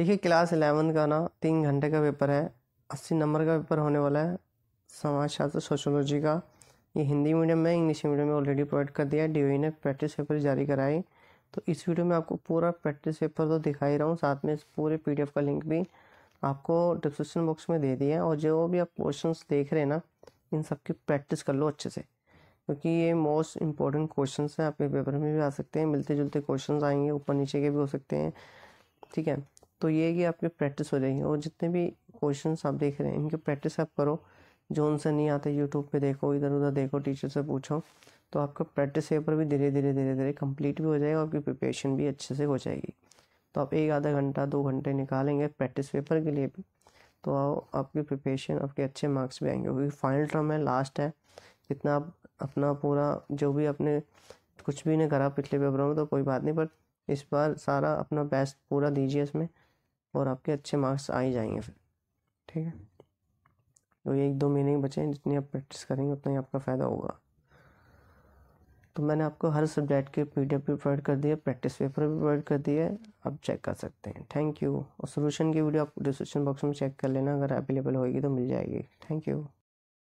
देखिए class eleven का ना तीन घंटे का पेपर है अस्सी नंबर का पेपर होने वाला है समाजशास्त्र सोशोलॉजी का ये हिंदी मीडियम में इंग्लिश मीडियम में ऑलरेडी प्रोवाइड कर दिया है डी e ने प्रैक्टिस पेपर जारी कराए तो इस वीडियो में आपको पूरा प्रैक्टिस पेपर तो दिखा ही रहा हूँ साथ में इस पूरे पी का लिंक भी आपको डिस्क्रिप्शन बॉक्स में दे दिया है और जो भी आप क्वेश्चन देख रहे हैं ना इन सब की प्रैक्टिस कर लो अच्छे से क्योंकि ये मोस्ट इंपॉर्टेंट क्वेश्चन हैं आपके पेपर में भी आ सकते हैं मिलते जुलते क्वेश्चन आएंगे ऊपर नीचे के भी हो सकते हैं ठीक है तो ये कि आपकी प्रैक्टिस हो जाएगी और जितने भी क्वेश्चन आप देख रहे हैं इनकी प्रैक्टिस आप करो जो उनसे नहीं आते यूट्यूब पे देखो इधर उधर देखो टीचर से पूछो तो आपका प्रैक्टिस पेपर भी धीरे धीरे धीरे धीरे कंप्लीट भी हो जाएगा आपकी प्रिपरेशन भी अच्छे से हो जाएगी तो आप एक आधा घंटा दो घंटे निकालेंगे प्रैक्टिस पेपर के लिए भी तो आओ आपकी प्रिपरेशन आपके अच्छे मार्क्स भी आएंगे क्योंकि फाइनल टर्म है लास्ट है जितना आप अपना पूरा जो भी आपने कुछ भी नहीं करा पिछले पेपरों में तो कोई बात नहीं बट इस बार सारा अपना बेस्ट पूरा दीजिए इसमें और आपके अच्छे मार्क्स आ ही जाएंगे फिर ठीक है तो ये एक दो महीने ही बचे हैं जितनी आप प्रैक्टिस करेंगे उतना ही आपका फ़ायदा होगा तो मैंने आपको हर सब्जेक्ट के पी डी एफ भी प्रोवाइड कर दिया प्रैक्टिस पेपर भी प्रोवाइड कर दिया है आप चेक कर सकते हैं थैंक यू और सोल्यूशन की वीडियो आप डिस्क्रिप्शन बॉक्स में चेक कर लेना अगर अवेलेबल होगी तो मिल जाएगी थैंक यू